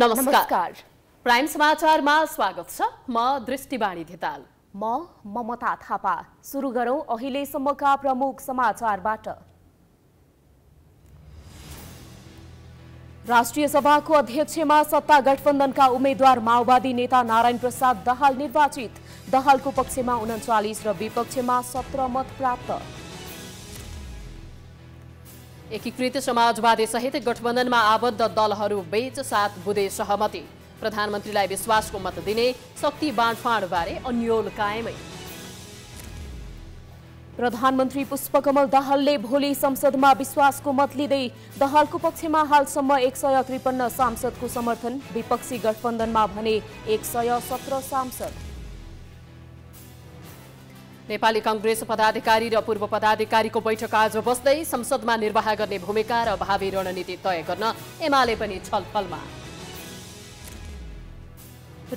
नमस्कार प्राइम समाचारमा स्वागत छ म दृष्टिवाणी धिताल म ममता थापा सुरु गरौँ अहिलेसम्मका प्रमुख समाचारबाट राष्ट्रिय सभाको अध्यक्षमा सत्ता गठबन्धनका उम्मेद्वार माओवादी नेता नारायण प्रसाद दहाल निर्वाचित दहालको पक्षमा उन्चालिस र विपक्षमा सत्र मत प्राप्त एकीकृत समाजवादी सहित गठबन्धनमा आबद्ध बेच सात बुधे सहमति प्रधानमन्त्रीलाई विश्वासको मत दिने शक्ति बारे अन्यल कायमै प्रधानमन्त्री पुष्पकमल दाहालले भोलि संसदमा विश्वासको मत लिँदै दाहालको पक्षमा हालसम्म एक सय त्रिपन्न सांसदको समर्थन विपक्षी गठबन्धनमा भने एक सय सत्र सांसद नेपाली कङ्ग्रेस पदाधिकारी र पूर्व पदाधिकारीको बैठक आज बस्दै संसदमा निर्वाह गर्ने भूमिका र भावी रणनीति तय गर्न एमाले पनि छलफलमा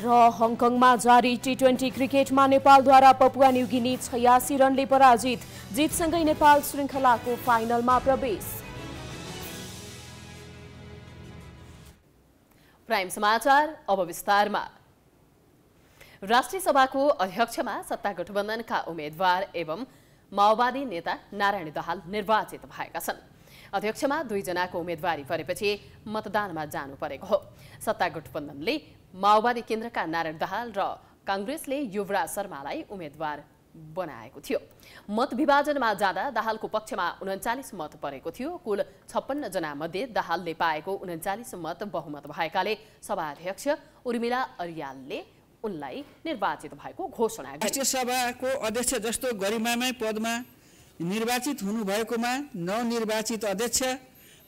र हङकङमा जारी टी ट्वेन्टी क्रिकेटमा नेपालद्वारा पपुवा न्युगिनी छयासी रनले पराजित जितसँगै नेपाल श्रृङ्खलाको फाइनलमा प्रवेश प्राइम समाचार अब विस्तारमा राष्ट्रिय सभाको अध्यक्षमा सत्ता गठबन्धनका उम्मेद्वार एवं माओवादी नेता नारायण दहाल निर्वाचित भएका छन् अध्यक्षमा दुईजनाको उम्मेदवारी परेपछि मतदानमा जानु परेको हो सत्ता गठबन्धनले माओवादी केन्द्रका नारायण दहाल र काङ्ग्रेसले युवराज शर्मालाई उम्मेद्वार बनाएको थियो मत विभाजनमा जाँदा दाहालको पक्षमा उन्चालिस मत परेको थियो कुल छप्पन्नजना मध्ये दाहालले पाएको उन्चालिस मत बहुमत भएकाले सभाध्यक्ष उर्मिला अर्यालले उनलाई निर्वाचित भएको घोषणा राष्ट्रिय सभाको अध्यक्ष जस्तो गरिमामय पदमा निर्वाचित हुनुभएकोमा नवनिर्वाचित अध्यक्ष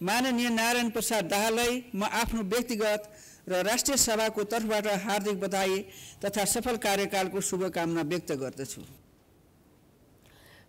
माननीय नारायण प्रसाद दाहाललाई म आफ्नो व्यक्तिगत र राष्ट्रिय सभाको तर्फबाट हार्दिक बधाई तथा सफल कार्यकालको शुभकामना व्यक्त गर्दछु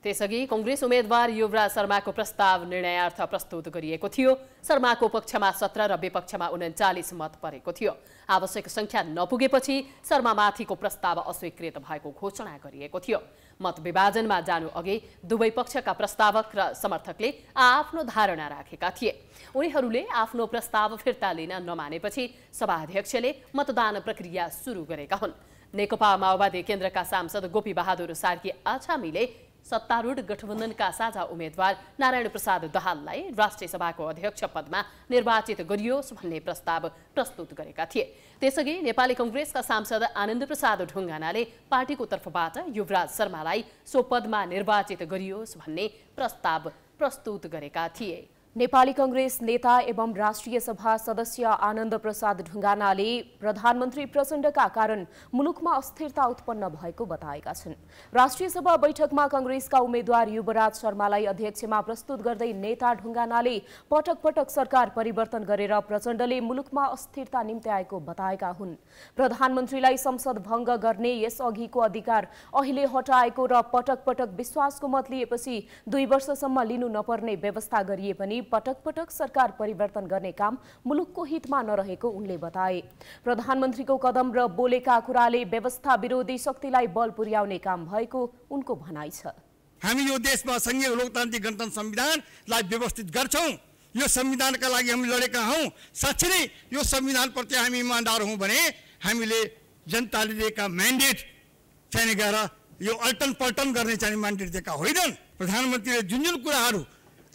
त्यसअघि कङ्ग्रेस उम्मेद्वार युवराज शर्माको प्रस्ताव निर्णयार्थ प्रस्तुत गरिएको थियो शर्माको पक्षमा सत्र र विपक्षमा उन्चालिस मत परेको थियो आवश्यक सङ्ख्या नपुगेपछि शर्मामाथिको प्रस्ताव अस्वीकृत भएको घोषणा गरिएको थियो मत विभाजनमा जानु अघि दुवै पक्षका प्रस्तावक र समर्थकले आफ्नो धारणा राखेका थिए उनीहरूले आफ्नो प्रस्ताव फिर्ता लिन नमानेपछि सभाध्यक्षले मतदान प्रक्रिया सुरु गरेका हुन् नेकपा माओवादी केन्द्रका सांसद गोपी बहादुर सार्की आछामीले सत्तारूढ गठबन्धनका साझा उम्मेद्वार नारायण प्रसाद दहाललाई राष्ट्रिय सभाको अध्यक्ष पदमा निर्वाचित गरियोस् भन्ने प्रस्ताव प्रस्तुत गरेका थिए त्यसअघि नेपाली कङ्ग्रेसका सांसद आनन्द प्रसाद ढुङ्गानाले पार्टीको तर्फबाट युवराज शर्मालाई सो पदमा निर्वाचित गरियोस् भन्ने प्रस्ताव प्रस्तुत गरेका थिए नेपाली कंग्रेस नेता एवं राष्ट्रिय सभा सदस्य आनन्द प्रसाद ढुङ्गानाले प्रधानमन्त्री प्रचण्डका कारण मुलुकमा अस्थिरता उत्पन्न भएको बताएका छन् राष्ट्रिय सभा बैठकमा कंग्रेसका उम्मेद्वार युवराज शर्मालाई अध्यक्षमा प्रस्तुत गर्दै नेता ढुङ्गानाले पटक पटक सरकार परिवर्तन गरेर प्रचण्डले मुलुकमा अस्थिरता निम्त्याएको बताएका हुन् प्रधानमन्त्रीलाई संसद भङ्ग गर्ने यस अघिको अधिकार अहिले हटाएको र पटक पटक विश्वासको मत लिएपछि दुई वर्षसम्म लिनु नपर्ने व्यवस्था गरिए पनि पटक पटक सरकार परिवर्तन गर्ने काम मुलुकको हितमा नरहेको उनले बताए प्रधानमन्त्रीको कदम र बोलेका कुराले व्यवस्था विरोधी शक्तिलाई बल पुर्याउने काम भएको उनको भनाइ छ हामी यो देशमा सङ्घीय लोकतान्त्रिक गणतन्त्र संविधानलाई व्यवस्थित गर्छौँ यो संविधानका लागि हामी लडेका हौँ साँच्चै नै यो संविधानप्रति हामी इमान्दार हौँ भने हामीले जनताले दिएका म्यान्डेट चाहिँ गएर यो अल्टन पल्टन गर्ने चाहिँ म्यान्डेट दिएका होइनन् प्रधानमन्त्रीले जुन जुन कुराहरू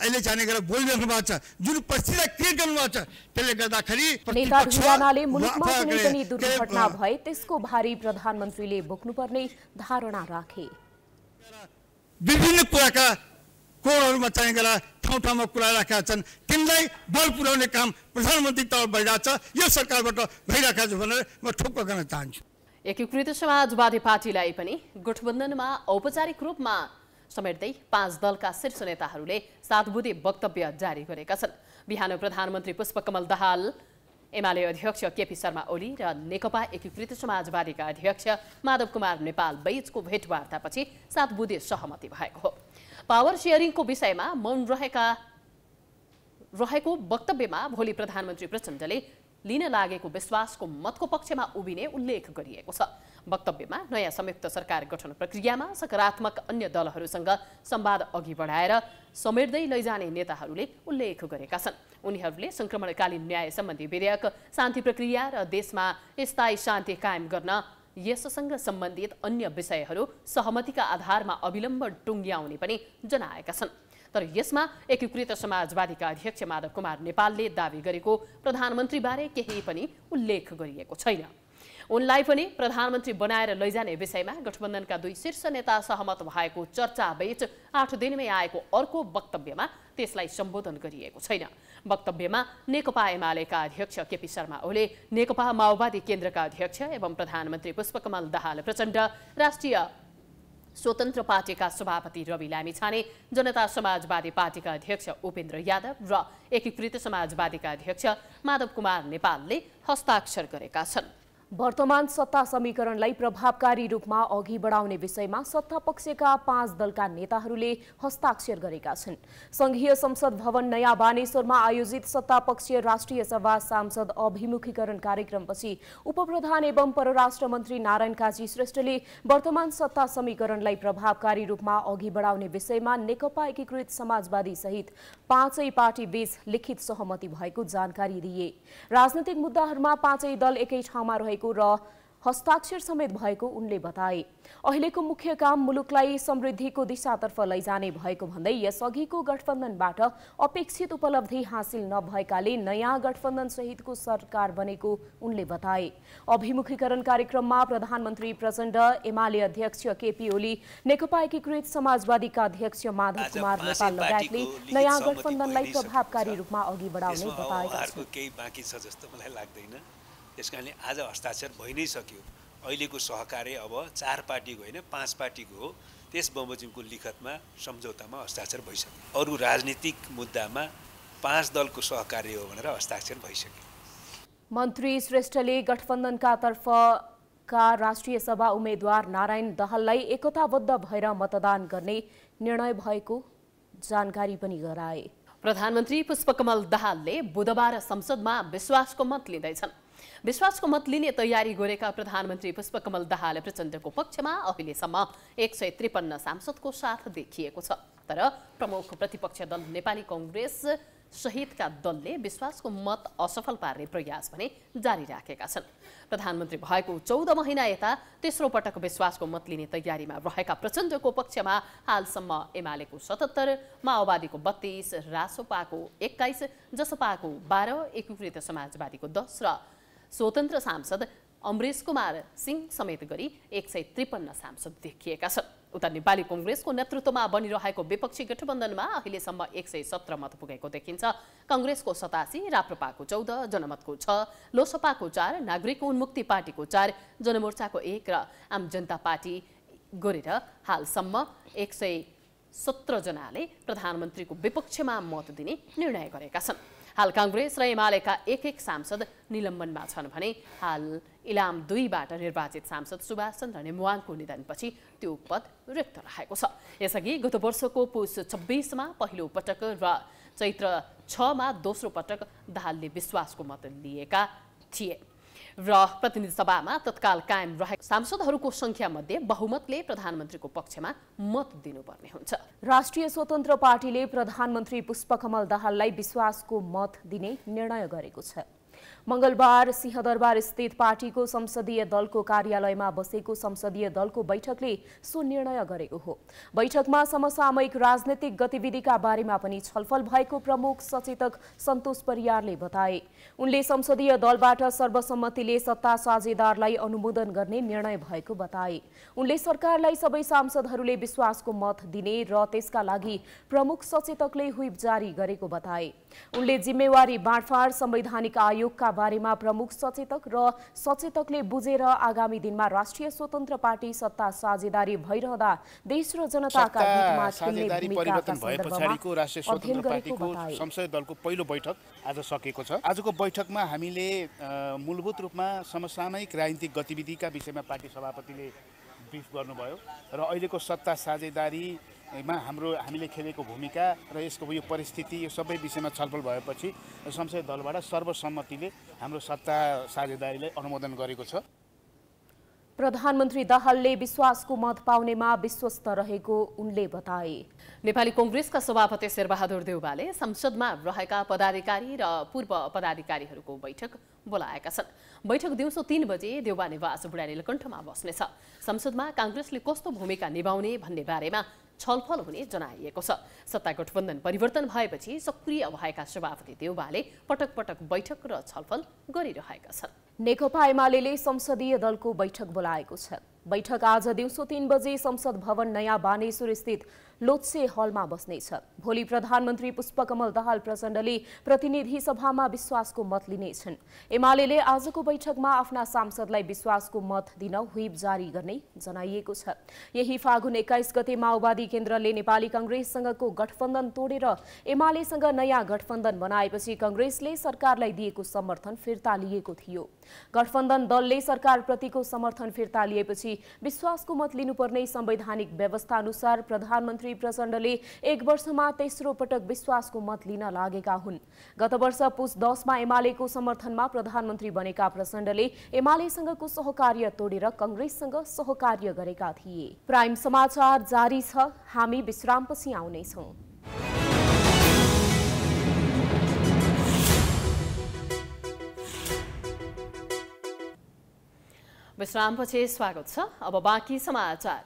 अहिले जाने गरेर बोलिराख्नु भएको छ जुन परिस्थितिलाई क्रिएट भएको छ त्यसले गर्दाखेरि मुलुकमा कुनै दुर्घटना भए त्यसको भारी प्रधानमन्त्रीले बोक्नुपर्ने धारणा राखे विभिन्न कुराका कोणहरूमा चाहिँ गएर ठाउँ ठाउँमा कुरा राखेका छन् तिनलाई बल पुर्याउने काम प्रधानमन्त्री तल छ यो सरकारबाट भइरहेको छ भनेर म ठोक्क गर्न चाहन्छु एकीकृत समाजवादी पार्टीलाई पनि गठबन्धनमा औपचारिक रूपमा समेट्दै पाँच दलका शीर्ष नेताहरूले सातबुधे वक्तव्य जारी गरेका छन् बिहान प्रधानमन्त्री पुष्पकमल दाहाल एमाले अध्यक्ष केपी शर्मा ओली र नेकपा एकीकृत समाजवादीका अध्यक्ष माधव कुमार नेपाल बीचको भेटवार्तापछि सात सहमति भएको हो पावर सेयरिङको विषयमा मौन रहेका रहेको वक्तव्यमा भोलि प्रधानमन्त्री प्रचण्डले लिन लागेको विश्वासको मतको पक्षमा उभिने उल्लेख गरिएको छ वक्तव्यमा नयाँ संयुक्त सरकार गठन प्रक्रियामा सकारात्मक अन्य दलहरूसँग सम्वाद अघि बढाएर समेट्दै लैजाने नेताहरूले उल्लेख गरेका छन् उनीहरूले सङ्क्रमणकालीन न्याय सम्बन्धी विधेयक शान्ति प्रक्रिया र देशमा स्थायी शान्ति कायम गर्न यससँग सम्बन्धित अन्य विषयहरू सहमतिका आधारमा अविलम्ब टुङ्ग्याउने पनि जनाएका छन् तर यसमा एकीकृत समाजवादीका अध्यक्ष माधव कुमार नेपालले दावी गरेको प्रधानमन्त्रीबारे केही पनि उल्लेख गरिएको छैन उनलाई पनि प्रधानमन्त्री बनाएर लैजाने विषयमा गठबन्धनका दुई शीर्ष नेता सहमत भएको चर्चाबीच आठ दिनमै आएको अर्को वक्तव्यमा त्यसलाई सम्बोधन गरिएको छैन वक्तव्यमा नेकपा एमालेका अध्यक्ष केपी शर्मा ओली नेकपा माओवादी केन्द्रका अध्यक्ष एवं प्रधानमन्त्री पुष्पकमल दाहाल प्रचण्ड राष्ट्रिय स्वतन्त्र पार्टीका सभापति रवि लामिछाने जनता समाजवादी पार्टीका अध्यक्ष उपेन्द्र यादव र एकीकृत समाजवादीका अध्यक्ष माधव कुमार नेपालले हस्ताक्षर गरेका छन् वर्तमान सत्ता समीकरणलाई प्रभावकारी रूपमा अघि बढाउने विषयमा सत्ता पक्षका पाँच दलका नेताहरूले हस्ताक्षर गरेका छन् संघीय संसद भवन नयाँ बानेश्वरमा आयोजित सत्तापक्षीय राष्ट्रिय सभा सांसद अभिमुखीकरण कार्यक्रमपछि उपप्रधान एवं परराष्ट्र मन्त्री नारायण काजी श्रेष्ठले वर्तमान सत्ता समीकरणलाई प्रभावकारी रूपमा अघि बढाउने विषयमा नेकपा एकीकृत समाजवादी सहित पाँचै बीच लिखित सहमति भएको जानकारी दिए राजनैतिक मुद्दाहरूमा पाँचै दल एकै ठाउँमा रहेको भएको र हस्ताक्षर समेत भएको उनले बताए अहिलेको मुख्य काम मुलुकलाई समृद्धिको दिशातर्फ लैजाने भएको भन्दै यसअघिको गठबन्धनबाट अपेक्षित उपलब्धि हासिल नभएकाले नयाँ गठबन्धन सहितको सरकार बनेको उनले बताए अभिमुखीकरण कार्यक्रममा प्रधानमन्त्री प्रचण्ड एमाले अध्यक्ष केपी ओली नेकपा एकीकृत समाजवादीका अध्यक्ष माधव कुमार नेपाल लगायतले नयाँ गठबन्धनलाई प्रभावकारी रूपमा अघि बढाउने बताएका छन् त्यस कारणले आज हस्ताक्षर भइ नै सक्यो अहिलेको सहकार्य अब चार पार्टीको होइन पाँच पार्टीको हो त्यस बमोजिमको लिखतमा सम्झौतामा हस्ताक्षर भइसक्यो अरू राजनीतिक मुद्दामा पाँच दलको सहकार्य हो भनेर हस्ताक्षर भइसक्यो मन्त्री श्रेष्ठले गठबन्धनका तर्फ का राष्ट्रिय सभा उम्मेद्वार नारायण दहललाई एकताबद्ध भएर मतदान गर्ने निर्णय भएको जानकारी पनि गराए प्रधानमन्त्री पुष्पकमल दाहालले बुधबार संसदमा विश्वासको मत लिँदैछन् विश्वासको मत लिने तयारी गरेका प्रधानमन्त्री पुष्पकमल दाहाल प्रचण्डको पक्षमा अहिलेसम्म एक सय त्रिपन्न सांसदको साथ देखिएको छ तर प्रमुख प्रतिपक्ष दल नेपाली कङ्ग्रेस सहितका दलले विश्वासको मत असफल पार्ने प्रयास भने जारी राखेका छन् प्रधानमन्त्री भएको चौध महिना यता तेस्रो पटक विश्वासको मत लिने तयारीमा रहेका प्रचण्डको पक्षमा हालसम्म एमालेको सतहत्तर माओवादीको बत्तीस रासोपाको एक्काइस जसपाको बाह्र एकीकृत समाजवादीको दस र स्वतन्त्र सांसद अमरेश कुमार सिंह समेत गरी एक सय त्रिपन्न सांसद देखिएका छन् उता नेपाली कङ्ग्रेसको नेतृत्वमा बनिरहेको विपक्षी गठबन्धनमा अहिलेसम्म एक सय सत्र मत पुगेको देखिन्छ कङ्ग्रेसको सतासी राप्रपाको चौध जनमतको छ लोसपाको चार नागरिक उन्मुक्ति पार्टीको चार जनमोर्चाको एक र आम जनता पार्टी गरेर हालसम्म एक सय सत्रजनाले प्रधानमन्त्रीको विपक्षमा मत दिने निर्णय गरेका छन् हाल काङ्ग्रेस र एमालेका एक एक सांसद निलम्बनमा छन् भने हाल इलाम दुईबाट निर्वाचित सांसद सुभाष चन्द्र नेमुवाङको निधनपछि त्यो पद रिक्त रहेको छ यसअघि गत वर्षको पुष छब्बिसमा पहिलो पटक र चैत्र छमा दोस्रो पटक दाहालले विश्वासको मत लिएका थिए र प्रतिनिधि सभामा तत्काल कायम रहेको सांसदहरूको मध्ये बहुमतले प्रधानमन्त्रीको पक्षमा मत दिनुपर्ने हुन्छ राष्ट्रिय स्वतन्त्र पार्टीले प्रधानमन्त्री पुष्पकमल दाहाललाई विश्वासको मत दिने निर्णय गरेको छ मंगलबार सिंहदरबार स्थित पार्टीको संसदीय दलको कार्यालयमा बसेको संसदीय दलको बैठकले सो निर्णय गरेको हो बैठकमा समसामयिक राजनैतिक गतिविधिका बारेमा पनि छलफल भएको प्रमुख सचेतक सन्तोष परियारले बताए उनले संसदीय दलबाट सर्वसम्मतिले सत्ता साझेदारलाई अनुमोदन गर्ने निर्णय भएको बताए उनले सरकारलाई सबै सांसदहरूले विश्वासको मत दिने र त्यसका लागि प्रमुख सचेतकले ह्विप जारी गरेको बताए उनले जिम्मेवारी बाँडफाँड संवैधानिक आयोगका बारेमा प्रमुख सचेतक र सचेतकले बुझेर आगामी दिनमा राष्ट्रिय स्वतन्त्र पार्टी सत्ता साझेदारी भइरहँदा देश र जनताका हितमा खेल्ने भूमिकाका सन्दर्भमा अध्ययन गरेको बताए संसदीय दलको पहिलो बैठक आज सकेको छ आजको बैठकमा हामीले मूलभूत रूपमा समसामयिक राजनीतिक गतिविधिका विषयमा पार्टी सभापतिले ब्रिफ गर्नुभयो र अहिलेको सत्ता साझेदारी मा हाम्रो हामीले खेलेको भूमिका र यसको यो परिस्थिति यो सबै विषयमा छलफल भएपछि संसदीय दलबाट सर्वसम्मतिले हाम्रो सत्ता साझेदारीलाई अनुमोदन गरेको छ प्रधानमन्त्री दाहालले विश्वासको मत पाउनेमा विश्वस्त रहेको उनले बताए नेपाली कङ्ग्रेसका सभापति शेरबहादुर देउबाले संसदमा रहेका पदाधिकारी र पूर्व पदाधिकारीहरूको बैठक बोलाएका छन् बैठक दिउँसो तीन बजे देउबा निवास बुढानीलकण्ठमा बस्नेछ संसदमा काङ्ग्रेसले कस्तो भूमिका निभाउने भन्ने बारेमा छलफल हुने जनाइएको छ सत्ता गठबन्धन परिवर्तन भएपछि सक्रिय भएका सभापति देउवाले पटक पटक बैठक र छलफल गरिरहेका छन् नेकपा एमाले संसदीय दलको बैठक बोलाएको छ बैठक आज दिउँसो तीन बजे संसद भवन नयाँ बानेश्वर स्थित लोत्से हलमा बस्नेछ भोलि प्रधानमन्त्री पुष्पकमल दाहाल प्रचण्डले प्रतिनिधि सभामा विश्वासको मत लिनेछन् एमाले आजको बैठकमा आफ्ना सांसदलाई विश्वासको मत दिन ह्विप जारी गर्ने जनाइएको छ यही फागुन एक्काइस गते माओवादी केन्द्रले नेपाली कंग्रेससँगको गठबन्धन तोडेर एमालेसँग नयाँ गठबन्धन बनाएपछि कंग्रेसले सरकारलाई दिएको समर्थन फिर्ता लिएको थियो गठबन्धन दलले सरकारप्रतिको समर्थन फिर्ता लिएपछि विश्वासको मत लिनुपर्ने संवैधानिक व्यवस्था अनुसार प्रधानमन्त्री प्रचण्डले एक वर्षमा तेस्रो पटक विश्वासको मत लिन लागेका हुन् गत वर्ष पुस दसमा एमालेको समर्थनमा प्रधानमन्त्री बनेका प्रचण्डले एमालेसँगको सहकार्य तोडेर कङ्ग्रेससँग सहकार्य गरेका थिए प्राइम समाचार जारी छ हामी विश्रामपछि आउनेछौँ विश्रामपछि स्वागत छ अब बाँकी समाचार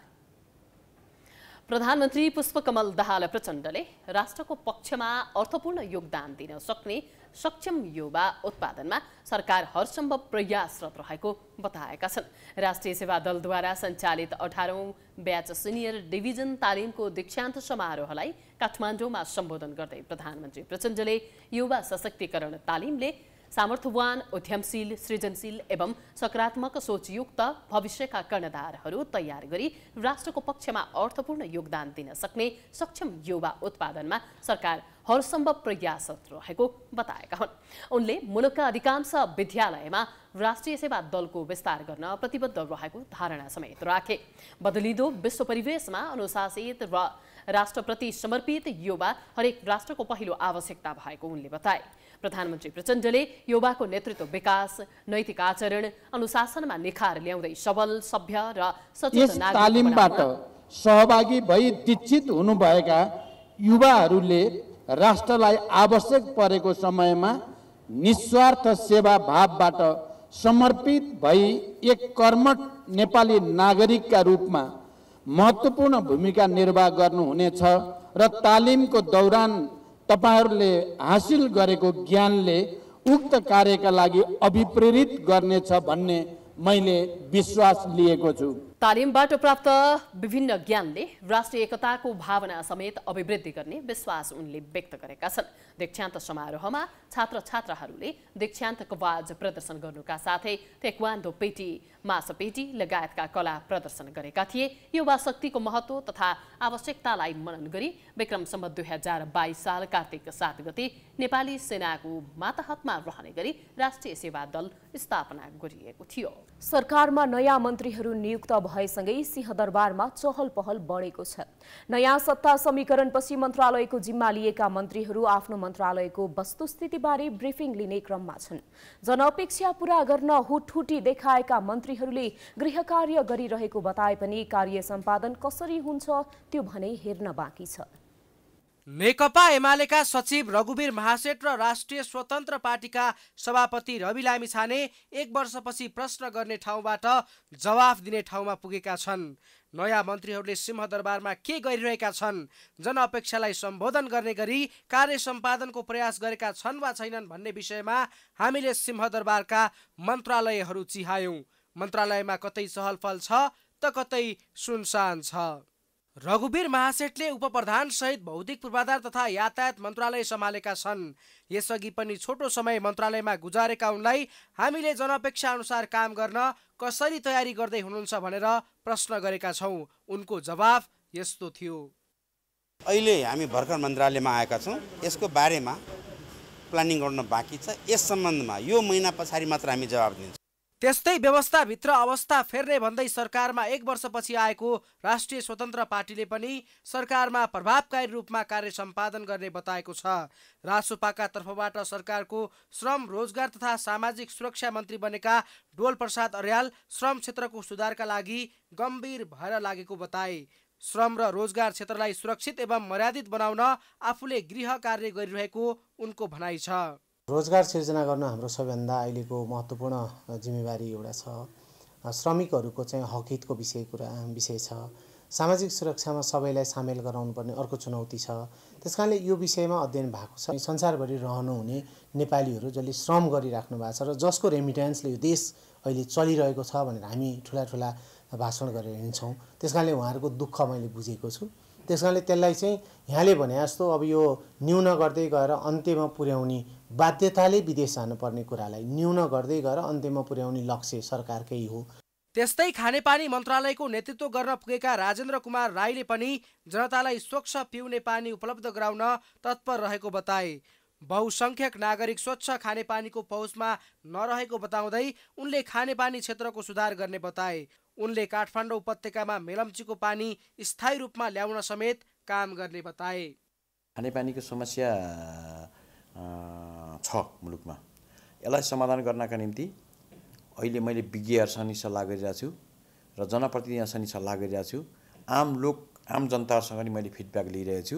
प्रधानमन्त्री पुष्पकमल दाहाल प्रचण्डले राष्ट्रको पक्षमा अर्थपूर्ण योगदान दिन सक्ने सक्षम युवा उत्पादनमा सरकार हरसम्भव प्रयासरत रहेको बताएका छन् राष्ट्रिय सेवा दलद्वारा सञ्चालित अठारौँ ब्याच सिनियर डिभिजन तालिमको दीक्षान्त समारोहलाई काठमाडौँमा सम्बोधन गर्दै प्रधानमन्त्री प्रचण्डले युवा सशक्तिकरण तालिमले सामर्थ्यवान उद्यमशील सृजनशील एवं सकारात्मक सोचयुक्त भविष्यका कर्णधारहरू तयार गरी राष्ट्रको पक्षमा अर्थपूर्ण योगदान दिन सक्ने सक्षम युवा उत्पादनमा सरकार हरसम्भव प्रयासरत रहेको बताएका हुन् उनले मुलुकका अधिकांश विद्यालयमा राष्ट्रिय सेवा दलको विस्तार गर्न प्रतिबद्ध रहेको धारणा समेत राखे बदलिँदो विश्व परिवेशमा अनुशासित र राष्ट्रप्रति समर्पित युवा हरेक राष्ट्रको पहिलो आवश्यकता भएको उनले बताए प्रधानमन्त्री प्रचण्डले युवाको नेतृत्व विकास नैतिक आचरण अनुशासनमा निखार ल्याउँदै सबल सभ्य र तालिमबाट सहभागी भई दीक्षित हुनुभएका युवाहरूले राष्ट्रलाई आवश्यक परेको समयमा निस्वार्थ सेवा भावबाट समर्पित भई एक कर्मठ नेपाली नागरिकका रूपमा महत्त्वपूर्ण भूमिका निर्वाह गर्नुहुनेछ र तालिमको दौरान तपाईँहरूले हासिल गरेको ज्ञानले उक्त कार्यका लागि अभिप्रेरित गर्नेछ भन्ने मैले विश्वास लिएको छु तालिमबाट प्राप्त विभिन्न ज्ञानले राष्ट्रिय एकताको भावना समेत अभिवृद्धि गर्ने विश्वास उनले व्यक्त गरेका छन् दीक्षान्त समारोहमा छात्र छात्राहरूले दीक्षान्त कवाज प्रदर्शन गर्नुका साथै तेक्वान्डो पेटी मासपेटी लगायतका कला प्रदर्शन गरेका थिए युवा शक्तिको महत्व तथा आवश्यकतालाई मनन गरी विक्रम सम्म दुई हजार बाइस साल कार्तिक सात गते नेपाली सेनाको माताहतमा रहने गरी राष्ट्रिय सेवा दल स्थापना गरिएको थियो सरकारमा नयाँ मन्त्रीहरू नियुक्त भएसँगै सिंहदरबारमा चहल पहल बढेको छ नयाँ सत्ता समीकरणपछि मन्त्रालयको जिम्मा लिएका मन्त्रीहरू आफ्नो मन्त्रालयको वस्तुस्थितिबारे ब्रिफिङ लिने क्रममा छन् जनअपेक्षा पूरा गर्न हुटहुटी देखाएका मन्त्रीहरूले गृह कार्य गरिरहेको बताए पनि कार्य सम्पादन कसरी हुन्छ त्यो भने हेर्न बाँकी छ नेकपा एमालेका सचिव रघुवीर महासेठ र राष्ट्रिय स्वतन्त्र पार्टीका सभापति रवि लामी छाने एक वर्षपछि प्रश्न गर्ने ठाउँबाट जवाफ दिने ठाउँमा पुगेका छन् नयाँ मन्त्रीहरूले सिंहदरबारमा के गरिरहेका छन् जनअपेक्षालाई सम्बोधन गर्ने गरी कार्य सम्पादनको प्रयास गरेका छन् वा छैनन् भन्ने विषयमा हामीले सिंहदरबारका मन्त्रालयहरू चिहायौँ मन्त्रालयमा कतै सहलफल छ त कतै सुनसान छ रघुवीर महासेठले उपप्रधानसहित भौतिक पूर्वाधार तथा यातायात मन्त्रालय सम्हालेका छन् यसअघि पनि छोटो समय मन्त्रालयमा गुजारेका उनलाई हामीले जनअपेक्षा अनुसार काम गर्न कसरी तयारी गर्दै हुनुहुन्छ भनेर प्रश्न गरेका छौँ उनको जवाफ यस्तो थियो अहिले हामी भर्खर मन्त्रालयमा आएका छौँ यसको बारेमा प्लानिङ गर्न बाँकी छ यस सम्बन्धमा यो महिना पछाडि मात्र हामी जवाब दिन्छौँ त्यस्तै व्यवस्थाभित्र अवस्था फेर्ने भन्दै सरकारमा एक वर्षपछि आएको राष्ट्रिय स्वतन्त्र पार्टीले पनि सरकारमा प्रभावकारी रूपमा कार्य सम्पादन गर्ने बताएको छ रासोपाका तर्फबाट सरकारको श्रम रोजगार तथा सामाजिक सुरक्षा मन्त्री बनेका डोलप्रसाद अर्याल श्रम क्षेत्रको सुधारका लागि गम्भीर भएर लागेको बताए श्रम र रोजगार क्षेत्रलाई सुरक्षित एवं मर्यादित बनाउन आफूले गृह कार्य गरिरहेको उनको भनाइ छ रोजगार सिर्जना गर्न हाम्रो सबैभन्दा अहिलेको महत्त्वपूर्ण जिम्मेवारी एउटा छ श्रमिकहरूको चाहिँ हकितको विषय कुरा विषय छ सामाजिक सुरक्षामा सबैलाई सामेल गराउनुपर्ने अर्को चुनौती छ त्यस कारणले यो विषयमा अध्ययन भएको छ संसारभरि रहनुहुने नेपालीहरू जसले श्रम गरिराख्नु भएको छ र जसको रेमिटेन्सले यो देश अहिले चलिरहेको छ भनेर हामी ठुला ठुला भाषण गरेर हिँड्छौँ त्यस कारणले उहाँहरूको दुःख मैले बुझेको छु त्यस कारणले त्यसलाई चाहिँ यहाँले भने जस्तो अब यो न्यून गर्दै गएर अन्त्यमा पुर्याउने बाध्यताले विदेश जानुपर्ने कुरालाई न्यून गर्दै गएर अन्त्यमा पुर्याउने लक्ष्य सरकारकै हो त्यस्तै खानेपानी मन्त्रालयको नेतृत्व गर्न पुगेका राजेन्द्र कुमार राईले पनि जनतालाई स्वच्छ पिउने पानी उपलब्ध गराउन तत्पर रहेको बताए बहुसङ्ख्यक नागरिक स्वच्छ खानेपानीको पहुँचमा नरहेको बताउँदै उनले खानेपानी क्षेत्रको सुधार गर्ने बताए उनले काठमाडौँ उपत्यकामा मेलम्चीको पानी स्थायी रूपमा ल्याउन समेत काम गर्ने बताए खानेपानीको समस्या छ मुलुकमा यसलाई समाधान गर्नका निम्ति अहिले मैले विज्ञहरूसँग सल्लाह गरिरहेको छु र जनप्रतिनिधिहरूसँग सल्लाह गरिरहेको छु आम लोक आम जनताहरूसँग पनि मैले फिडब्याक लिइरहेको छु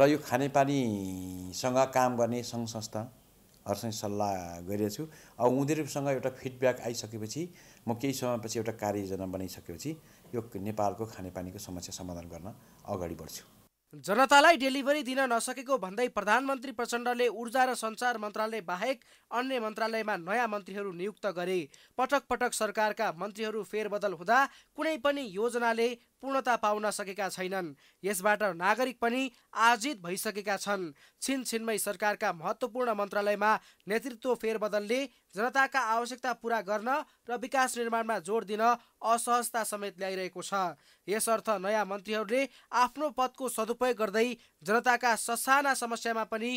र यो खानेपानीसँग काम गर्ने सङ्घ संस्थाहरूसँग सल्लाह गरिरहेको छु अब उनीहरूसँग एउटा फिडब्याक आइसकेपछि म केही समयपछि एउटा कार्ययोजना बनाइसकेपछि यो नेपालको खानेपानीको समस्या समाधान गर्न अगाडि बढ्छु जनतालाई डेलिभरी दिन नसकेको भन्दै प्रधानमन्त्री प्रचण्डले ऊर्जा र सञ्चार मन्त्रालय बाहेक अन्य मन्त्रालयमा नयाँ मन्त्रीहरू नियुक्त गरे पटक पटक सरकारका मन्त्रीहरू फेरबदल हुँदा कुनै पनि योजनाले पूर्णता पाउन सकेका छैनन् यसबाट नागरिक पनि आजित भइसकेका छन् छिनछिनमै सरकारका महत्त्वपूर्ण मन्त्रालयमा नेतृत्व फेरबदलले जनताका आवश्यकता पुरा गर्न र विकास निर्माणमा जोड दिन असहजता समेत ल्याइरहेको छ यसर्थ नयाँ मन्त्रीहरूले आफ्नो पदको सदुपयोग गर्दै जनताका ससाना समस्यामा पनि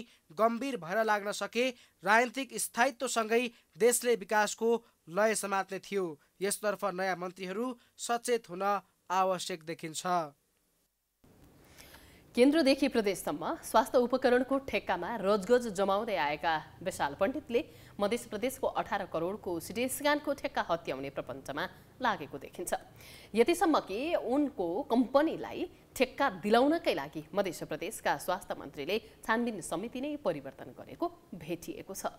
गम्भीर भएर लाग्न सके राजनीतिक स्थायित्वसँगै देशले विकासको लय समात्ने थियो यसतर्फ नयाँ मन्त्रीहरू सचेत हुन आवश्यक देखिन्छ केन्द्रदेखि प्रदेशसम्म स्वास्थ्य उपकरणको ठेक्कामा रजगज जमाउँदै आएका विशाल पण्डितले मध्य प्रदेशको अठार करोडको सिटी स्क्यानको ठेक्का हत्याउने प्रपञ्चमा लागेको देखिन्छ यतिसम्म कि उनको कम्पनीलाई ठेक्का दिलाउनकै लागि मध्य प्रदेशका स्वास्थ्य मन्त्रीले छानबिन समिति नै परिवर्तन गरेको भेटिएको छ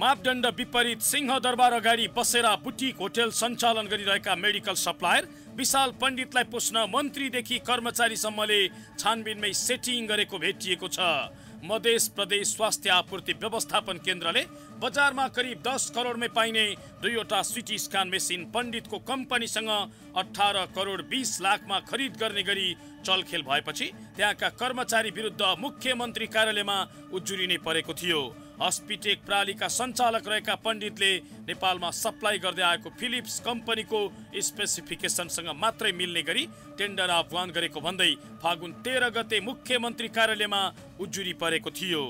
मापदण्ड विपरीत सिंहदरबार अगाडि बसेर बुटिक होटेल सञ्चालन गरिरहेका मेडिकल सप्लायर विशाल पण्डितलाई पोस्न मन्त्रीदेखि कर्मचारीसम्मले छानबिनमै सेटिङ गरेको भेटिएको छ मधेस प्रदेश स्वास्थ्य आपूर्ति व्यवस्थापन केन्द्रले बजारमा करिब दस करोडमै पाइने दुईवटा सिटी स्क्यान मेसिन पण्डितको कम्पनीसँग अठार करोड बिस लाखमा खरिद गर्ने गरी चलखेल भएपछि त्यहाँका कर्मचारी विरुद्ध मुख्यमन्त्री कार्यालयमा उजुरी नै परेको थियो हस्पिटेक प्रालीका सञ्चालक रहेका पण्डितले नेपालमा सप्लाई गर्दै आएको फिलिप्स कम्पनीको स्पेसिफिकेसनसँग मात्रै मिल्ने गरी टेन्डर आह्वान गरेको भन्दै फागुन तेह्र गते मुख्यमन्त्री कार्यालयमा उजुरी परेको थियो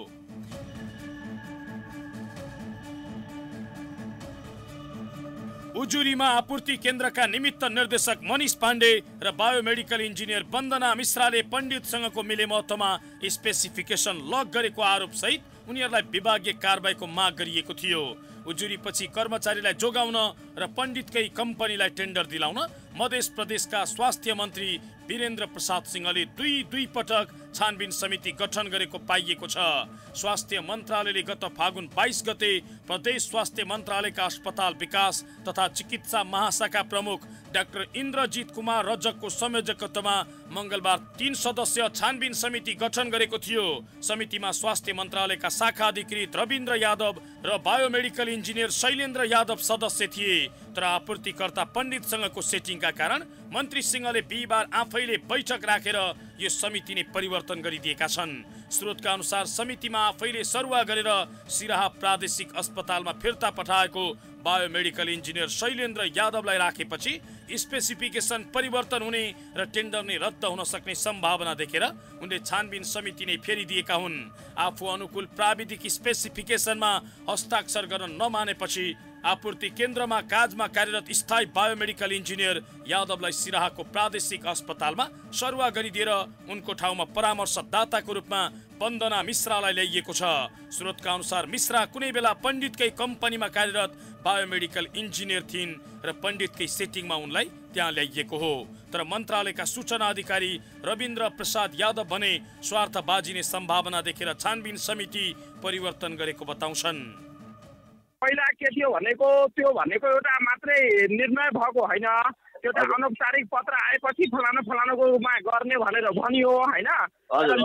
उजुरीमा आपूर्ति केन्द्रका निमित्त निर्देशक मनिष पाण्डे र बायोमेडिकल इन्जिनियर वन्दना मिश्राले पण्डितसँगको मिलेमहत्वमा स्पेसिफिकेसन लक गरेको आरोप सहित उनीहरूलाई विभागीय कारवाहीको माग गरिएको थियो उजुरीपछि कर्मचारीलाई जोगाउन र पण्डितकै कम्पनीलाई टेन्डर दिलाउन मध्य प्रदेशका स्वास्थ्य मन्त्री वीरेन्द्र प्रसाद सिंहले दुई दुई पटक छानबिन समिति गठन गरेको पाइएको छ स्वास्थ्य मन्त्रालयले गत फागुन बाइस गते प्रदेश स्वास्थ्य मन्त्रालयका अस्पताल विकास तथा चिकित्सा महाशाखा प्रमुख डाक्टर इन्द्रजित कुमार रजकको संयोजकत्वमा मङ्गलबार तीन सदस्य छानबिन समिति गठन गरेको थियो समितिमा स्वास्थ्य मन्त्रालयका शाखा अधिकृत रविन्द्र यादव र बायोमेडिकल इन्जिनियर शैलेन्द्र यादव सदस्य थिए तर आपूर्तिकर्ता पण्डितसँगको सेटिङका कारण मन्त्री सिंहले बिहिबार आफैले बैठक राखेर यो समिति नै परिवर्तन गरिदिएका छन् स्रोतका अनुसार समितिमा आफैले सरुवा गरेर सिराहा प्रादेशिक अस्पतालमा फिर्ता पठाएको बायोमेडिकल इन्जिनियर शैलेन्द्र यादवलाई राखेपछि स्पेसिफिकेसन परिवर्तन हुने र टेन्डर नै रद्द हुन सक्ने सम्भावना देखेर उनले छानबिन समिति नै फेरिदिएका हुन् आफू अनुकूल प्राविधिक स्पेसिफिकेसनमा हस्ताक्षर गर्न नमानेपछि आपूर्ति केन्द्रमा काजमा कार्यरत स्थायी बायोमेडिकल इन्जिनियर यादवलाई सिराहाको प्रादेशिक अस्पतालमा सरुवा गरिदिएर उनको ठाउँमा परामर्शदाताको रूपमा वन्दना मिश्रालाई ल्याइएको छ स्रोतका अनुसार मिश्रा कुनै बेला पण्डितकै कम्पनीमा कार्यरत बायोमेडिकल इन्जिनियर थिइन् र पण्डितकै सेटिङमा उनलाई त्यहाँ ल्याइएको हो तर मन्त्रालयका सूचना अधिकारी रविन्द्र प्रसाद यादव भने स्वार्थ बाजिने सम्भावना देखेर छानबिन समिति परिवर्तन गरेको बताउँछन् पहिला के थियो भनेको त्यो भनेको एउटा मात्रै निर्णय भएको होइन त्यो त अनौपचारिक पत्र आएपछि फलानु रूपमा गर्ने भनेर भनियो होइन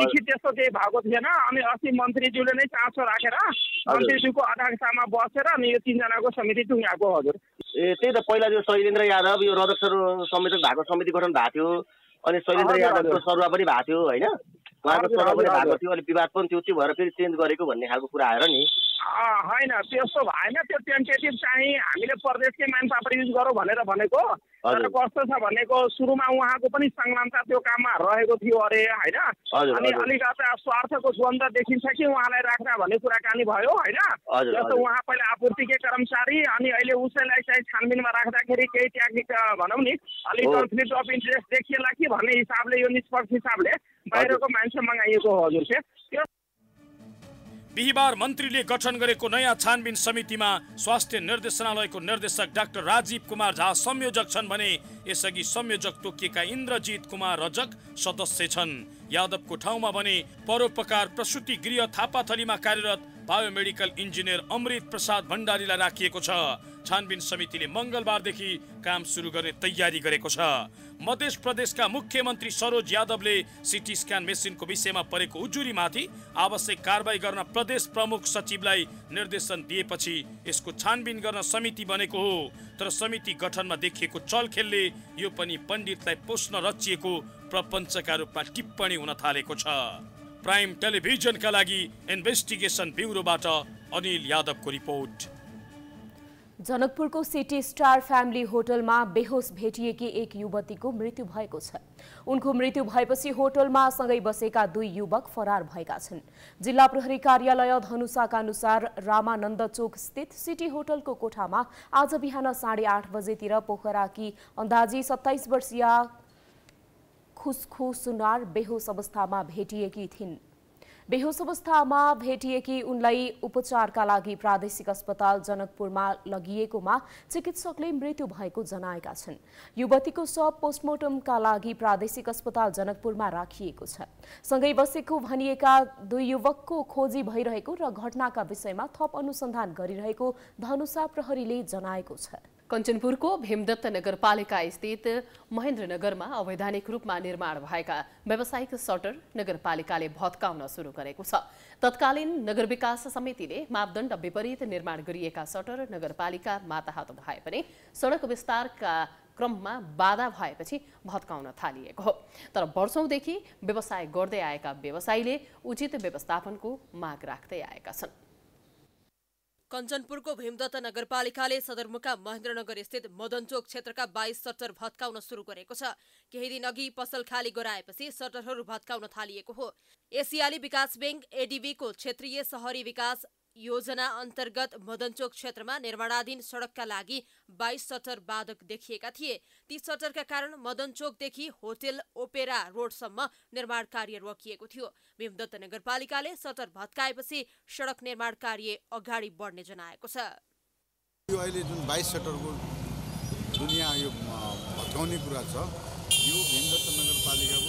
लिखित त्यस्तो केही भएको थिएन अनि अस्ति मन्त्रीज्यूले नै चासो राखेर मन्त्रीज्यूको अध्यक्षतामा बसेर अनि यो तिनजनाको समिति टुङ्गाएको हजुर ए त्यही त पहिला यो शैलेन्द्र यादव यो रदक्षर संयोजक भएको समिति गठन भएको थियो अनि शैलेन्द्र यादवको सरुवा पनि भएको थियो होइन उहाँको सरुवा पनि भएको थियो अनि विवाद पनि थियो त्यो भएर फेरि चेन्ज गरेको भन्ने खालको कुरा आएर नि होइन त्यस्तो भएन त्यो टेन्टेटिभ चाहिँ हामीले प्रदेशकै मान्छे युज गरौँ भनेर भनेको तर कस्तो छ भनेको सुरुमा उहाँको पनि संलग्नता त्यो काममा रहेको थियो अरे होइन अनि अलिकता स्वार्थको द्वन्द देखिन्छ कि उहाँलाई राख्दा भन्ने कुराकानी भयो होइन जस्तो उहाँ पहिला आपूर्तिकै कर्मचारी अनि अहिले उसैलाई चाहिँ छानबिनमा राख्दाखेरि केही ट्याक्निक भनौँ नि अलिक कन्फ्लिक्ट अफ इन्ट्रेस्ट देखिएला कि भन्ने हिसाबले यो निष्पक्ष हिसाबले बाहिरको मान्छे मगाइएको हो हजुर त्यो बिहिबार मन्त्रीले गठन गरेको नयाँ छानबिन समितिमा स्वास्थ्य निर्देशनालयको निर्देशक डाक्टर राजीव कुमार झा संयोजक छन् भने यसअघि संयोजक तोकिएका इन्द्रजित कुमार रजक सदस्य छन् यादवको ठाउँमा भने परोपकार प्रसुति गृह थापाथलीमा कार्यरत बायोमेडिकल इन्जिनियर अमृत प्रसाद भण्डारीलाई राखिएको छ छानबिन समितिले मङ्गलबारदेखि काम सुरु गर्ने तयारी गरेको छ मध्य प्रदेशका मुख्यमन्त्री सरोज यादवले सिटी स्क्यान मेसिनको विषयमा परेको उजुरीमाथि आवश्यक कारवाही गर्न प्रदेश प्रमुख सचिवलाई निर्देशन दिएपछि यसको छानबिन गर्न समिति बनेको हो तर समिति गठनमा देखिएको चलखेलले यो पनि पण्डितलाई पोस्न रचिएको प्रपञ्चका रूपमा टिप्पणी हुन थालेको छ प्राइम टेलिभिजनका लागि इन्भेस्टिगेसन ब्युरोबाट अनिल यादवको रिपोर्ट जनकपुरको सिटी स्टार फ्यामिली होटलमा बेहोस भेटिएकी एक युवतीको मृत्यु भएको छ उनको मृत्यु भएपछि होटलमा सँगै बसेका दुई युवक फरार भएका छन् जिल्ला प्रहरी कार्यालय धनुषाका अनुसार रामानन्द चोक स्थित सिटी होटलको कोठामा आज बिहान साढे आठ बजेतिर पोखराकी अन्दाजी सत्ताइस वर्षीय खुसखु सुनार बेहोस अवस्थामा भेटिएकी थिइन् बेहोस अवस्थामा भेटिएकी उनलाई उपचारका लागि प्रादेशिक अस्पताल जनकपुरमा लगिएकोमा चिकित्सकले मृत्यु भएको जनाएका छन् युवतीको शव पोस्टमोर्टमका लागि प्रादेशिक अस्पताल जनकपुरमा राखिएको छ सँगै बसेको भनिएका दुई युवकको खोजी भइरहेको र घटनाका विषयमा थप अनुसन्धान गरिरहेको धनुषा प्रहरीले जनाएको छ कञ्चनपुरको भीमदत्त नगरपालिका स्थित महेन्द्रनगरमा अवैधानिक रूपमा निर्माण भएका व्यावसायिक सटर नगरपालिकाले भत्काउन सुरु गरेको छ तत्कालीन नगर विकास समितिले मापदण्ड विपरीत निर्माण गरिएका सटर नगरपालिका माताहत भए पनि सडक विस्तारका क्रममा बाधा भएपछि भत्काउन थालिएको हो तर वर्षौंदेखि व्यवसाय गर्दै आएका व्यवसायीले उचित व्यवस्थापनको माग राख्दै आएका छन् कञ्चनपुरको भीमदत्त नगरपालिकाले सदरमुकाम महेन्द्रनगर स्थित मदनचोक क्षेत्रका बाइस सटर भत्काउन सुरु गरेको छ केही दिन अघि पसल खाली गराएपछि सटरहरू भत्काउन थालिएको हो एसियाली विकास ब्याङ्क एडिबीको क्षेत्रीय सहरी विकास योजना अन्तर्गत मदनचोक क्षेत्रमा निर्माणाधीन सडकका लागि बाइस सटर बाधक देखिएका थिए ती सटरका कारण मदनचोकदेखि होटेल ओपेरा रोडसम्म निर्माण कार्य रोकिएको थियो भीमदत्त नगरपालिकाले सटर भत्काएपछि सडक निर्माण कार्य अगाडि बढ्ने जनाएको छ यो भीमदत्त नगरपालिका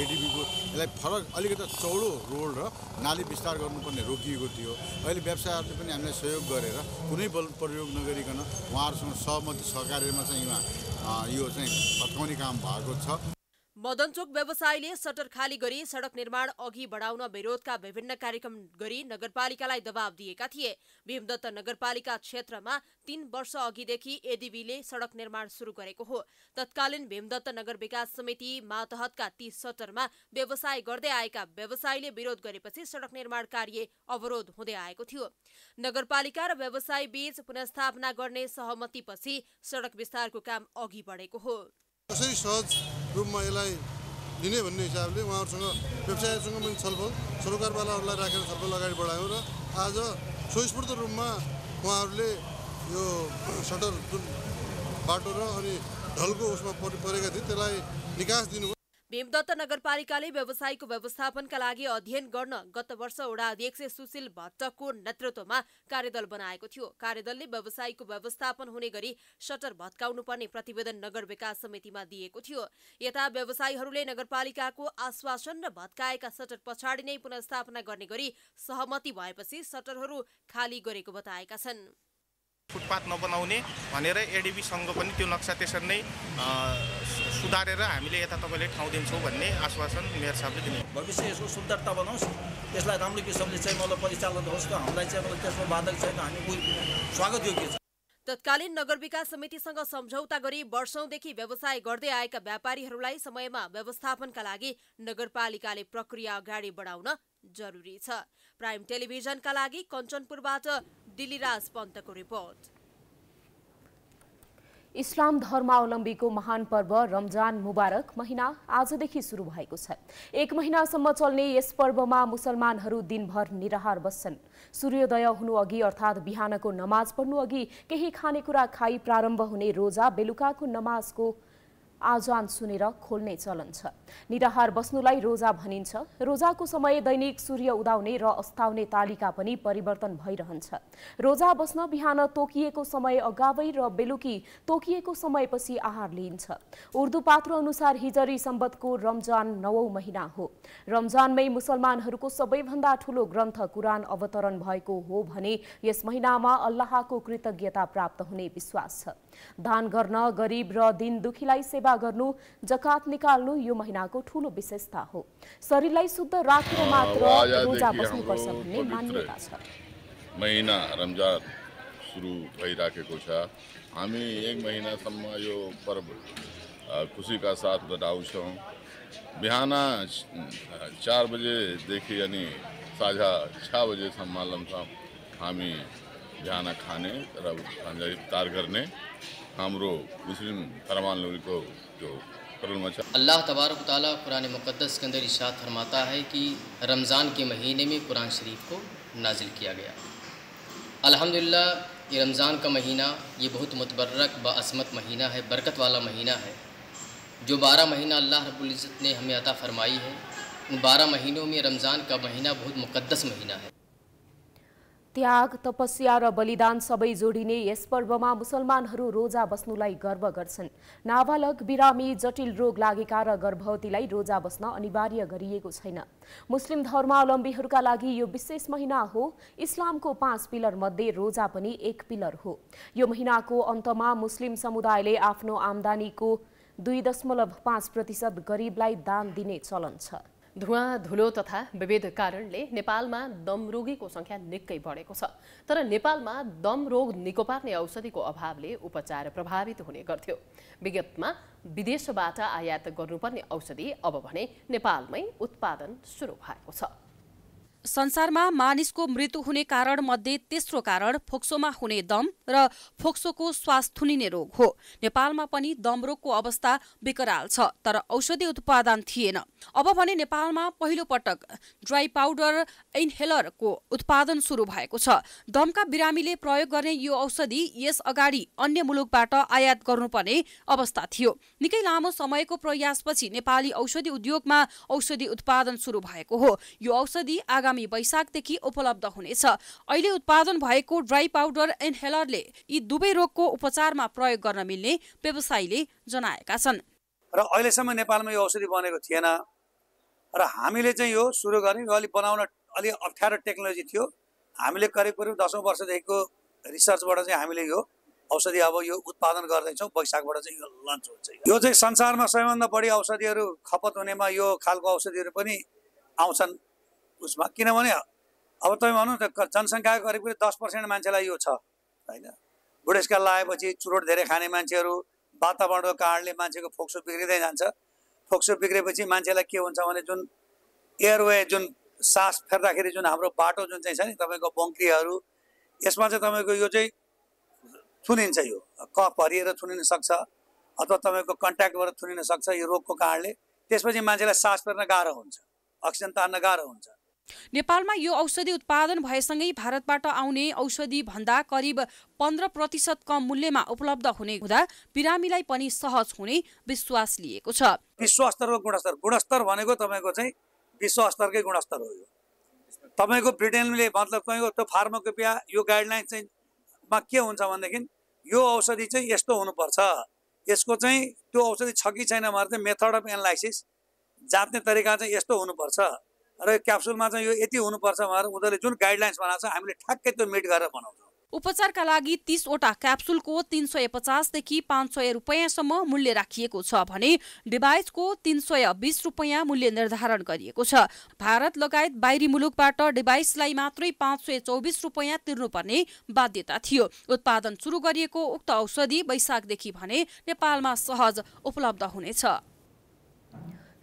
केडिबीको यसलाई फरक अलिकति चौडो रोड र नाली विस्तार गर्नुपर्ने रोकिएको थियो अहिले व्यवसायहरूले पनि हामीलाई सहयोग गरेर कुनै बल प्रयोग नगरिकन उहाँहरूसँग सहमति सहकार्यमा चाहिँ यहाँ यो चाहिँ भत्काउने काम भएको छ मदनचोक व्यवसायीले सटर खाली गरी सडक निर्माण अघि बढाउन विरोधका विभिन्न कार्यक्रम गरी नगरपालिकालाई दबाव दिएका थिए भीमदत्त नगरपालिका क्षेत्रमा तीन वर्ष अघिदेखि एडिबीले सडक निर्माण सुरु गरेको हो तत्कालीन भीमदत्त नगर विकास समिति मातहतका ती सटरमा व्यवसाय गर्दै आएका व्यवसायीले विरोध गरेपछि सडक निर्माण कार्य अवरोध हुँदै आएको थियो नगरपालिका र व्यवसाय बीच पुनस्थापना गर्ने सहमतिपछि सडक विस्तारको काम अघि बढेको हो कसरी सहज रूपमा यसलाई दिने भन्ने हिसाबले उहाँहरूसँग व्यवसायसँग पनि छलफल सरकारवालाहरूलाई राखेर छलफल अगाडि बढायौँ र आज स्वस्फूर्त रूपमा उहाँहरूले यो सटर जुन बाटो र अनि ढलको उसमा परेका थिए त्यसलाई निकास दिनु भीमदत्त नगरपालिकाले व्यवसायको व्यवस्थापनका लागि अध्ययन गर्न गत वर्ष वडा अध्यक्ष सुशील भट्टको नेतृत्वमा कार्यदल बनाएको थियो कार्यदलले व्यवसायको व्यवस्थापन हुने गरी सटर भत्काउनु पर्ने प्रतिवेदन नगर विकास समितिमा दिएको थियो यता व्यवसायीहरूले नगरपालिकाको आश्वासन र भत्काएका सटर पछाडि नै पुनस्थापना गर्ने गरी सहमति भएपछि सटरहरू खाली गरेको बताएका छन् फुटपाथ नबनाउने भनेर एडिबीसँग पनि त्यो नक्सा त्यसरी नै सुधारेर हामीले यता तपाईँले ठाउँ दिन्छौँ भन्ने आश्वासन मेयर साहबले दिनु भविष्य यसको सुन्दरता बनाओस् यसलाई राम्रो किसिमले चाहिँ मतलब परिचालन होस् र हामीलाई चाहिँ मतलब त्यसमा बाधक छैन हामी स्वागत योग्य छ तत्कालीन नगर विकास समितिसँग सम्झौता गरी वर्षौंदेखि व्यवसाय गर्दै आएका व्यापारीहरूलाई समयमा व्यवस्थापनका लागि नगरपालिकाले प्रक्रिया अगाडि बढाउन जरुरी छ प्राइम टेलिभिजनका लागि कञ्चनपुरबाट दिलीराज पन्तको रिपोर्ट इस्लाम धर्मावलम्बीको महान पर्व रमजान मुबारक महिना आजदेखि सुरु भएको छ एक महिनासम्म चल्ने यस पर्वमा मुसलमानहरू दिनभर निराहार बस्छन् सूर्योदय हुनु अघि अर्थात् बिहानको नमाज पढ्नु अघि केही खानेकुरा खाई प्रारम्भ हुने रोजा बेलुकाको नमाजको आजान सुनेर खोल्ने चलन छ निराहार बस्नुलाई रोजा भनिन्छ रोजाको समय दैनिक सूर्य उदाउने र अस्ताउने तालिका पनि परिवर्तन भइरहन्छ रोजा बस्न बिहान तोकिएको समय अगावै र बेलुकी तोकिएको समयपछि आहार लिइन्छ उर्दू पात्र अनुसार हिजरी सम्बन्धको रमजान नवौ महिना हो रमजानमै मुसलमानहरूको सबैभन्दा ठूलो ग्रन्थ कुरान अवतरण भएको हो भने यस महिनामा अल्लाहको कृतज्ञता प्राप्त हुने विश्वास छ दान गर्न गरिब र दुखीलाई सेवा गर्नु जकात निकाल्नु यो महिनाको ठूलो विशेषता हो शरीरलाई शुद्ध राखेर मात्र रोजा बस्नुपर्छ भन्ने मान्यता छ महिना रमजान सुरु भइराखेको छ हामी एक महिनासम्म यो पर्व खुसीका साथ मनाउँछौँ बिहान चार बजेदेखि अनि साँझ छ बजेसम्म लमसम हामी ජාන खाने रंजाई तारगर ने हमरो मुस्लिम फरमान को जो अल्लाह तबारक ताली कुरान मुक़दस के अंदर इशात फरमाता है कि रमज़ान के महीने में कुरान शरीफ को नाजिल किया गया अल्हम्दुलिल्लाह ये रमज़ान का महीना ये बहुत मतबरक बसमत महीना है बरकत वाला महीना है जो बारह महीना अल्लाह रब्ज़त ने हमें अता फ़रमाई है उन बारह महीनों में रमज़ान का महीना बहुत मुक़दस महीना है त्याग तपस्या र बलिदान सबै जोडिने यस पर्वमा मुसलमानहरू रोजा बस्नुलाई गर्व गर्छन् नाबालक बिरामी जटिल रोग लागेका र गर्भवतीलाई रोजा बस्न अनिवार्य गरिएको छैन मुस्लिम धर्मावलम्बीहरूका लागि यो विशेष महिना हो इस्लामको पाँच पिलर मध्ये रोजा पनि एक पिलर हो यो महिनाको अन्तमा मुस्लिम समुदायले आफ्नो आमदानीको दुई दशमलव पाँच प्रतिशत गरिबलाई दान दिने चलन छ धुवाँ धुलो तथा विविध कारणले नेपालमा रोगीको सङ्ख्या निकै बढेको छ तर नेपालमा दमरोग निको पार्ने औषधिको अभावले उपचार प्रभावित हुने गर्थ्यो विगतमा विदेशबाट आयात गर्नुपर्ने औषधि अब भने नेपालमै उत्पादन सुरु भएको छ संसारमा मानिसको मृत्यु हुने कारण मध्ये तेस्रो कारण फोक्सोमा हुने दम र फोक्सोको श्वास थुनिने रोग हो नेपालमा पनि दम रोगको अवस्था विकराल छ तर औषधि उत्पादन थिएन अब भने नेपालमा पहिलो पटक ड्राई पाउडर इन्हेलरको उत्पादन सुरु भएको छ दमका बिरामीले प्रयोग गर्ने यो औषधि यस अगाडि अन्य मुलुकबाट आयात गर्नुपर्ने अवस्था थियो निकै लामो समयको प्रयासपछि नेपाली औषधि उद्योगमा औषधि उत्पादन सुरु भएको हो यो औषधि आगामी आगामी वैशाखदेखि उपलब्ध हुनेछ अहिले उत्पादन भएको ड्राई पाउडर एन्हेलरले यी दुवै रोगको उपचारमा प्रयोग गर्न मिल्ने व्यवसायीले जनाएका छन् र अहिलेसम्म नेपालमा यो औषधि बनेको थिएन र हामीले चाहिँ यो सुरु गर्ने यो अलिक बनाउन अलिक अप्ठ्यारो टेक्नोलोजी थियो हामीले करिब करिब दसौँ वर्षदेखिको रिसर्चबाट चाहिँ हामीले यो औषधि अब यो उत्पादन गर्दैछौँ वैशाखबाट चाहिँ यो लन्च हुन्छ यो चाहिँ संसारमा सबैभन्दा बढी औषधिहरू खपत हुनेमा यो खालको औषधिहरू पनि आउँछन् उसमा किनभने अब तपाईँ भन्नु त जनसङ्ख्याको करिब करिब दस पर्सेन्ट मान्छेलाई यो छ होइन बुढेसकाल लगाएपछि चुरोट धेरै खाने मान्छेहरू वातावरणको कारणले मान्छेको फोक्सो बिग्रिँदै जान्छ फोक्सो बिग्रेपछि मान्छेलाई के हुन्छ भने जुन एयरवे जुन सास फेर्दाखेरि जुन हाम्रो बाटो जुन चाहिँ छ नि तपाईँको बङ्क्रीहरू यसमा चाहिँ तपाईँको यो चाहिँ थुनिन्छ यो कफ हरिएर थुनिन सक्छ अथवा तपाईँको कन्ट्याक्टबाट थुनिन सक्छ यो रोगको कारणले त्यसपछि मान्छेलाई सास फेर्न गाह्रो हुन्छ अक्सिजन तान्न गाह्रो हुन्छ नेपालमा यो औषधि उत्पादन भएसँगै भारतबाट आउने औषधि भन्दा करिब पन्ध्र प्रतिशत कम मूल्यमा उपलब्ध हुने हुँदा बिरामीलाई पनि सहज हुने विश्वास लिएको छ विश्वस्तर गुणस्तर गुणस्तर भनेको तपाईँको चाहिँ विश्वस्तरकै गुणस्तर हो यो तपाईँको ब्रिटेनले मतलब तपाईँको त्यो फार्मोकोपिया यो गाइडलाइन चाहिँ मा के हुन्छ भनेदेखि यो औषधि चाहिँ यस्तो हुनुपर्छ यसको चाहिँ त्यो औषधि छ कि छैन भनेर चाहिँ मेथड अफ एनालाइसिस जाँच्ने तरिका चाहिँ यस्तो हुनुपर्छ र क्याप्सुलमा चाहिँ यो यति हुनुपर्छ भनेर उनीहरूले जुन गाइडलाइन्स बनाएको छ हामीले ठ्याक्कै त्यो मिट गरेर बनाउँछौँ उपचारका लागि तीसवटा क्याप्सुलको तिन सय पचासदेखि पाँच सय रुपियाँसम्म मूल्य राखिएको छ भने डिभाइसको तिन सय बिस रुपियाँ मूल्य निर्धारण गरिएको छ भारत लगायत बाहिरी मुलुकबाट डिभाइसलाई मात्रै पाँच सय चौबिस रुपियाँ तिर्नुपर्ने बाध्यता थियो उत्पादन सुरु गरिएको उक्त औषधि वैशाखदेखि भने नेपालमा सहज उपलब्ध हुनेछ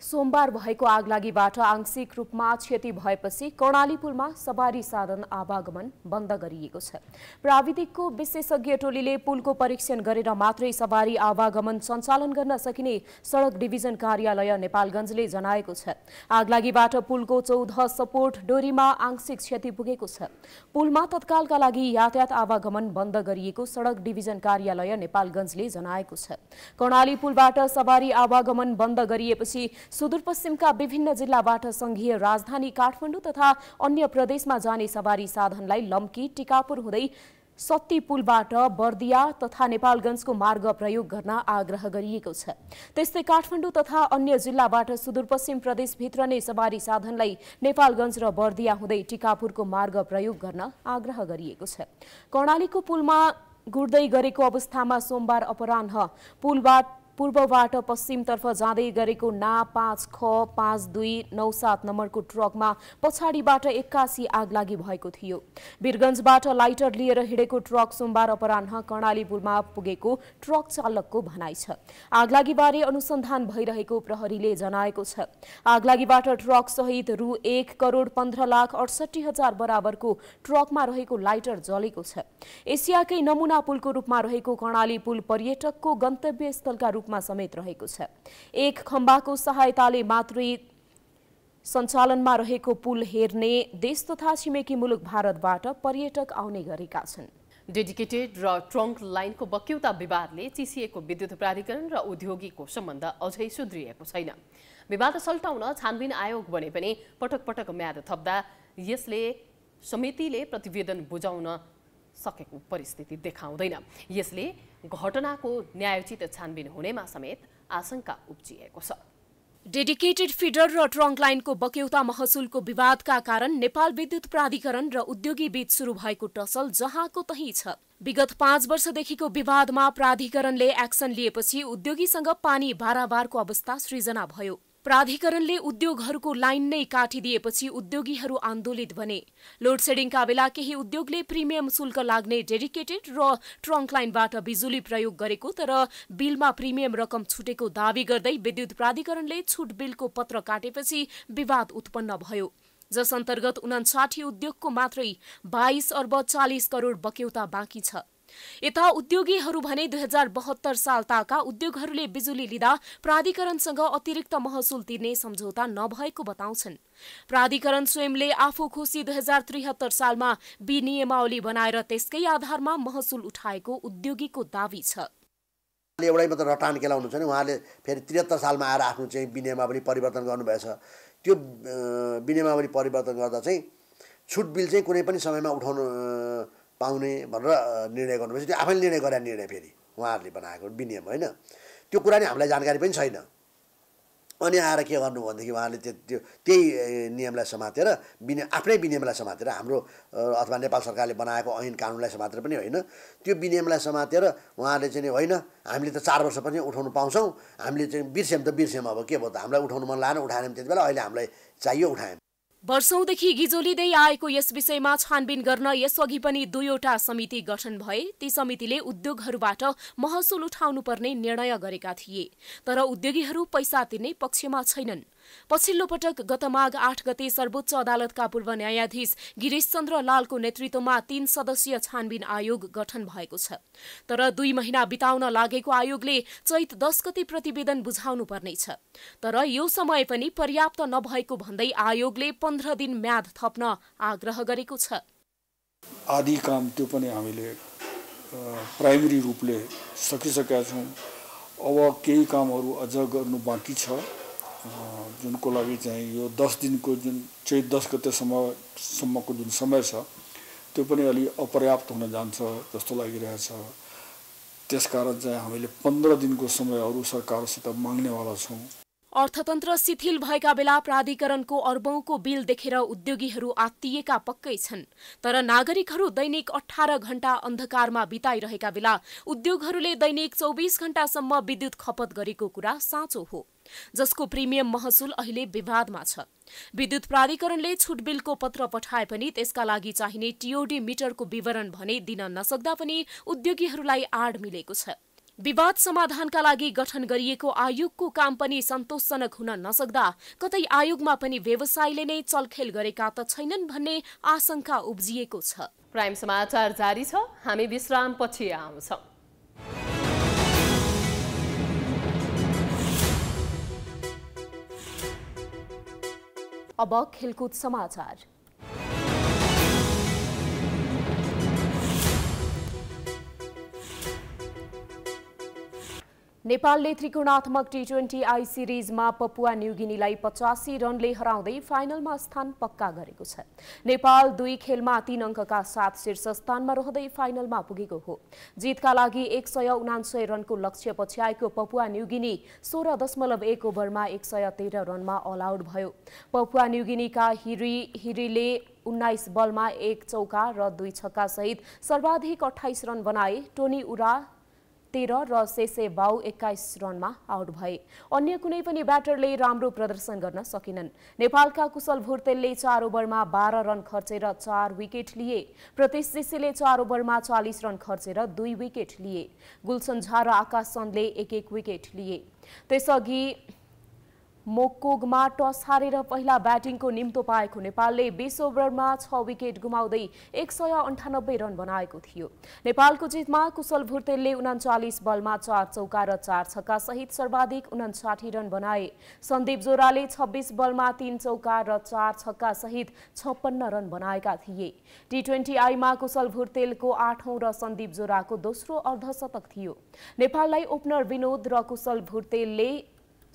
सोमबार भएको आगलागीबाट आंशिक रूपमा क्षति भएपछि कर्णाली पुलमा सवारी साधन आवागमन बन्द गरिएको छ प्राविधिकको विशेषज्ञ टोलीले पुलको परीक्षण गरेर मात्रै सवारी आवागमन सञ्चालन गर्न सकिने सडक डिभिजन कार्यालय नेपालगञ्जले जनाएको छ आगलागीबाट पुलको चौध सपोर्ट डोरीमा आंशिक क्षति पुगेको छ पुलमा तत्कालका लागि यातायात आवागमन बन्द गरिएको सडक डिभिजन कार्यालय नेपालगञ्जले जनाएको छ कर्णाली पुलबाट सवारी आवागमन बन्द गरिएपछि सुदूरपश्चिमका विभिन्न जिल्लाबाट संघीय राजधानी काठमाडौँ तथा अन्य प्रदेशमा जाने सवारी साधनलाई लम्की टिकापुर हुँदै सत्ती पुलबाट बर्दिया तथा नेपालगञ्जको मार्ग प्रयोग गर्न आग्रह गरिएको छ त्यस्तै काठमाडौँ तथा अन्य जिल्लाबाट सुदूरपश्चिम प्रदेशभित्र नै सवारी साधनलाई नेपालगञ्ज र बर्दिया हुँदै टिकापुरको मार्ग प्रयोग गर्न आग्रह गरिएको छ कर्णालीको पुलमा गुड्दै गरेको अवस्थामा सोमबार अपराह पुलबाट पूर्वबाट पश्चिमतर्फ जाँदै गरेको ना पाँच ख पाँच दुई नौ सात नम्बरको ट्रकमा पछाडिबाट एक्कासी आग लागि भएको थियो वीरगन्जबाट लाइटर लिएर हिँडेको ट्रक सोमबार अपराह कर्णाली पुलमा पुगेको ट्रक चालकको भनाइ छ आगलागीबारे अनुसन्धान भइरहेको प्रहरीले जनाएको छ आगलागीबाट ट्रक सहित रु एक करोड पन्ध्र लाख अडसठी हजार बराबरको ट्रकमा रहेको लाइटर जलेको छ एसियाकै नमुना पुलको रूपमा रहेको कर्णाली पुल पर्यटकको गन्तव्य स्थलका रूपमा रूपमा समेत रहेको छ एक खम्बाको सहायताले मातृ सञ्चालनमा रहेको पुल हेर्ने देश तथा छिमेकी मुलुक भारतबाट पर्यटक आउने गरेका छन् डेडिकेटेड र ट्रङ्क लाइनको बक्यौता विवादले चिसिएको विद्युत प्राधिकरण र उद्योगीको सम्बन्ध अझै सुध्रिएको छैन विवाद सल्टाउन छानबिन आयोग बने पनि पटक पटक म्याद थप्दा यसले समितिले प्रतिवेदन बुझाउन सकेको परिस्थिति देखाउँदैन यसले घटनाको न्यायोचित छानबिन हुनेमा समेत आशंका उब्जिएको छ डेडिकेटेड फिडर र ट्रङ्क लाइनको बक्यौता महसुलको विवादका कारण नेपाल विद्युत प्राधिकरण र उद्योगी बीच सुरु भएको टसल जहाँको तही छ विगत पाँच वर्षदेखिको विवादमा प्राधिकरणले एक्सन लिएपछि उद्योगीसँग पानी बाराबारको अवस्था सृजना भयो प्राधिकरणले उद्योगहरूको लाइन नै काटिदिएपछि उद्योगीहरू आन्दोलित बने लोडसेडिङका बेला केही उद्योगले प्रिमियम शुल्क लाग्ने डेडिकेटेड र ट्रङ्क लाइनबाट बिजुली प्रयोग गरेको तर बिलमा प्रिमियम रकम छुटेको दावी गर्दै विद्युत प्राधिकरणले छुट बिलको पत्र काटेपछि विवाद उत्पन्न भयो जस अन्तर्गत उनासाठी उद्योगको मात्रै बाइस अर्ब चालिस करोड बक्यौता बाँकी छ यता उद्योगीहरू भने दुई हजार बहत्तर साल ताका उद्योगहरूले बिजुली लिँदा प्राधिकरणसँग अतिरिक्त महसुल तिर्ने सम्झौता नभएको बताउँछन् प्राधिकरण स्वयंले आफू खुसी दुई हजार त्रिहत्तर सालमा विनियमावली बनाएर त्यसकै आधारमा महसुल उठाएको उद्योगीको दावी छ एउटै मात्र रटान केला हुनुहुन्छ नि उहाँले फेरि त्रिहत्तर सालमा आएर आफ्नो चाहिँ विनियमावली परिवर्तन गर्नुभएछ त्यो विनियमावली परिवर्तन गर्दा चाहिँ छुट बिल चाहिँ कुनै पनि समयमा उठाउनु पाउने भनेर निर्णय गर्नुपर्छ त्यो आफैले निर्णय गरे निर्णय फेरि उहाँहरूले बनाएको विनियम होइन त्यो कुरा नि हामीलाई जानकारी पनि छैन अनि आएर के गर्नु भनेदेखि उहाँले त्यो त्यो त्यही नियमलाई समातेर विनिय आफ्नै विनियमलाई समातेर हाम्रो अथवा नेपाल सरकारले बनाएको ऐन कानुनलाई समातेर पनि होइन त्यो विनियमलाई समातेर उहाँहरूले चाहिँ होइन हामीले त चार वर्ष पनि उठाउनु पाउँछौँ हामीले चाहिँ बिर्स्यौँ त बिर्स्यौँ अब के भयो त हामीलाई उठाउनु मन लागेन उठाएनौँ त्यति बेला अहिले हामीलाई चाहियो उठायौँ वर्षौंदेखि गिजोलिँदै आएको यस विषयमा छानबिन गर्न यसअघि पनि दुईवटा समिति गठन भए ती समितिले उद्योगहरूबाट महसुल उठाउनुपर्ने निर्णय गरेका थिए तर उद्योगीहरू पैसा तिर्ने पक्षमा छैनन् पछिल्लो पटक गत माघ आठ गते सर्वोच्च अदालतका पूर्व न्यायाधीश गिरीश चन्द्र लालको नेतृत्वमा तीन सदस्यीय छानबिन आयोग गठन भएको छ तर दुई महिना बिताउन लागेको आयोगले चैत दस गते प्रतिवेदन बुझाउनु पर्नेछ तर यो समय पनि पर्याप्त नभएको भन्दै आयोगले पन्ध्र दिन म्याद थप्न आग्रह गरेको छ आदि काम त्यो पनि हामीले प्राइमरी रूपले सकिसकेका छौँ अब केही कामहरू अझ गर्नु बाँकी छ जुनको लागि चाहिँ यो दस दिनको जुन चैत दस गतेसम्म सम्मको जुन समय छ त्यो पनि अलि अपर्याप्त हुन जान्छ जस्तो लागिरहेछ त्यसकारण चाहिँ हामीले पन्ध्र दिनको समय अरू सरकारसित माग्नेवाला छौँ अर्थतन्त्र शिथिल भएका बेला प्राधिकरणको अर्बौँको बिल देखेर उद्योगीहरू आत्तिएका पक्कै छन् तर नागरिकहरू दैनिक अठार घण्टा अन्धकारमा बिताइरहेका बेला उद्योगहरूले दैनिक चौबिस घण्टासम्म विद्युत खपत गरेको कुरा साँचो हो जसको प्रिमियम महसुल अहिले विवादमा छ विद्युत प्राधिकरणले छुटबिलको पत्र पठाए पनि त्यसका लागि चाहिने टिओडी मिटरको विवरण भने दिन नसक्दा पनि उद्योगीहरूलाई आड मिलेको छ विवाद समाधानका लागि गठन गरिएको आयोगको काम पनि सन्तोषजनक हुन नसक्दा कतै आयोगमा पनि व्यवसायले नै चलखेल गरेका त छैनन् भन्ने आशंका उब्जिएको छ प्राइम समाचार जारी छ हामी विश्रामपछि आउँछौँ अब खेलकुद समाचार नेपालले त्रिकोणात्मक टी ट्वेन्टी आई सिरिजमा पपुवा न्युगिनीलाई पचासी रनले हराउँदै फाइनलमा स्थान पक्का गरेको छ नेपाल दुई खेलमा तीन अङ्कका साथ शीर्ष स्थानमा रहँदै फाइनलमा पुगेको हो जितका लागि एक सय उनान्सय रनको लक्ष्य पछ्याएको पपुवा न्युगिनी सोह्र दशमलव एक ओभरमा एक सय तेह्र रनमा अल आउट भयो पपुवा न्युगिनीका हिरी हिरीले उन्नाइस बलमा एक चौका र दुई छक्का सहित सर्वाधिक अठाइस रन बनाए टोनी उरा तेह्र र सेसे बाउ एक्काइस रनमा आउट भए अन्य कुनै पनि ब्याटरले राम्रो प्रदर्शन गर्न सकेनन् नेपालका कुशल भुर्तेलले चार ओभरमा बाह्र रन खर्चेर चार विकेट लिए प्रतिश जेसेले चार ओभरमा चालिस रन खर्चेर दुई विकेट लिए गुलसन झा र आकाश सन्दले एक एक विकेट लिए त्यसअघि मोकोगमा टस हारेर पहिला ब्याटिङको निम्तो पाएको नेपालले बिस ओभरमा छ विकेट गुमाउँदै एक सय अन्ठानब्बे रन बनाएको थियो नेपालको जितमा कुशल भुर्तेलले उनाचालिस बलमा चार चौका र चार छक्का सहित सर्वाधिक उनासाठी रन बनाए सन्दीप जोराले छब्बिस बलमा तीन चौका र चार छक्का सहित छप्पन्न रन बनाएका थिए टी ट्वेन्टी आईमा कुशल भुर्तेलको आठौँ र सन्दीप जोराको दोस्रो अर्धशतक थियो नेपाललाई ओपनर विनोद र कुशल भुर्तेलले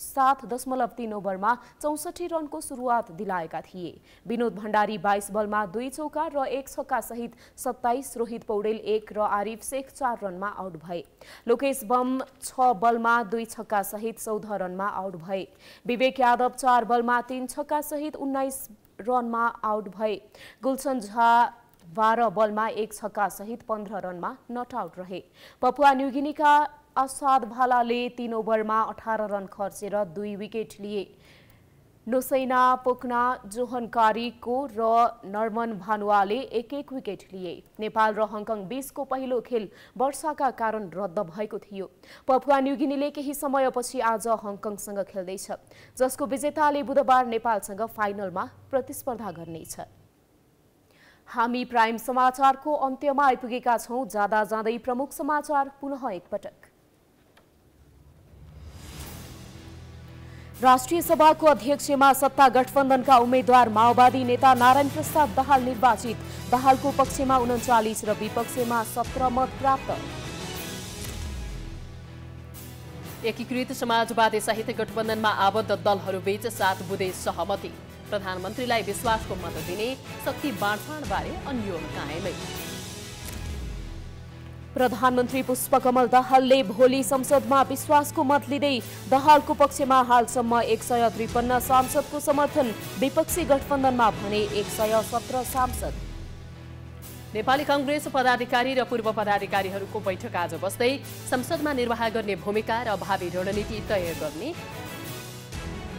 सात दशमलव तीन ओभरमा चौसठी रनको सुरुवात दिलाएका थिए विनोद भण्डारी बाइस बलमा दुई चौका र एक छक्का सहित सत्ताइस रोहित पौडेल एक र आरिफ शेख चार रनमा आउट भए लोकेश बम छ बलमा दुई छक्का सहित चौध रनमा आउट भए विवेक यादव चार बलमा तीन छक्का सहित उन्नाइस रनमा आउट भए गुलशन झा बाह्र बलमा एक छक्का सहित पन्ध्र रनमा नट आउट रहे पपुवा न्युगिनीका असाद भालाले तीन ओभरमा अठार रन खर्चेर दुई विकेट लिए पोखना जोहन जोहनकारीको र नर्मन भानुवाले एक एक विकेट लिए नेपाल र हङकङ बीचको पहिलो खेल वर्षाका कारण रद्द भएको थियो पपुवा न्युगिनीले केही समयपछि आज हङकङसँग खेल्दैछ जसको विजेताले बुधबार नेपालसँग फाइनलमा प्रतिस्पर्धा गर्नेछ हामी प्राइम समाचारको अन्त्यमा आइपुगेका छौँ जाँदा जाँदै प्रमुख समाचार पुनः एकपटक राष्ट्रिय सभाको अध्यक्षमा सत्ता गठबन्धनका उम्मेद्वार माओवादी नेता नारायण प्रसाद दाहाल निर्वाचित दाहालको पक्षमा उन्चालिस र विपक्षमा सत्र मत प्राप्त एकीकृत समाजवादी सहित गठबन्धनमा आबद्ध दलहरूबीच सात बुधे सहमति प्रधानमन्त्रीलाई विश्वासको मत दिने शक्ति बाँडफाँडबारे अन्यल कायमै प्रधानमन्त्री पुष्पकमल दाहालले भोलि संसदमा विश्वासको मत लिँदै दाहालको पक्षमा हालसम्म एक सय त्रिपन्न सांसदको समर्थन विपक्षी गठबन्धनमा भने एक सय सत्र सांसद नेपाली कङ्ग्रेस पदाधिकारी र पूर्व पदाधिकारीहरूको बैठक आज बस्दै संसदमा निर्वाह गर्ने भूमिका र भावी रणनीति तय गर्ने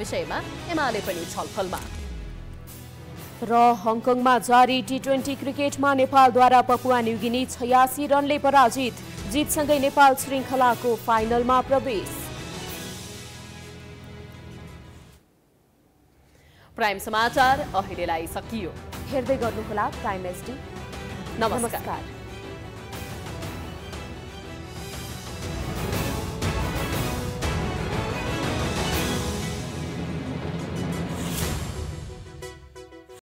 विषयमा एमाले पनि छलफलमा र हङकङमा जारी टी ट्वेन्टी क्रिकेटमा नेपालद्वारा पपुवा न्युगिनी छयासी रनले पराजित जितसँगै नेपाल श्रृङ्खलाको फाइनलमा प्रवेश प्राइम समाचार अहिलेलाई सकियो हेर्दै गर्नुहोला प्राइम एसडी नमस्कार, नमस्कार।